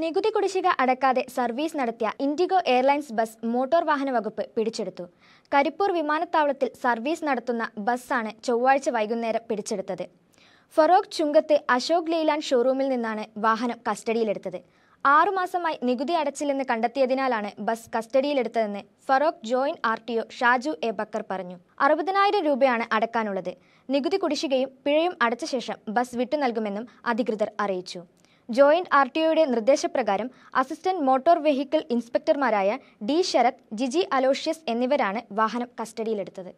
നികുതി കുടിശ്ശിക അടക്കാതെ സർവീസ് നടത്തിയ ഇൻഡിഗോ എയർലൈൻസ് ബസ് മോട്ടോർ വാഹന വകുപ്പ് പിടിച്ചെടുത്തു കരിപ്പൂർ വിമാനത്താവളത്തിൽ സർവീസ് നടത്തുന്ന ബസ്സാണ് ചൊവ്വാഴ്ച വൈകുന്നേരം പിടിച്ചെടുത്തത് ഫറോക്ക് ചുങ്കത്ത് അശോക് ലീലാൻഡ് ഷോറൂമിൽ നിന്നാണ് വാഹനം കസ്റ്റഡിയിലെടുത്തത് ആറുമാസമായി നികുതി അടച്ചില്ലെന്ന് കണ്ടെത്തിയതിനാലാണ് ബസ് കസ്റ്റഡിയിലെടുത്തതെന്ന് Feroke joint R T O Shaju A Bakkar പറഞ്ഞു അറുപതിനായിരം രൂപയാണ് അടക്കാനുള്ളത് നികുതി കുടിശ്ശികയും പിഴയും അടച്ച ശേഷം ബസ് വിട്ടു നൽകുമെന്നും അധികൃതർ അറിയിച്ചു ജോയിന്റ് ആർ ടി ഒയുടെ നിർദ്ദേശപ്രകാരം അസിസ്റ്റന്റ് മോട്ടോർ വെഹിക്കിൾ ഇൻസ്പെക്ടർമാരായ ഡി ശരത് ജിജി അലോഷ്യസ് എന്നിവരാണ് വാഹനം കസ്റ്റഡിയിലെടുത്തത്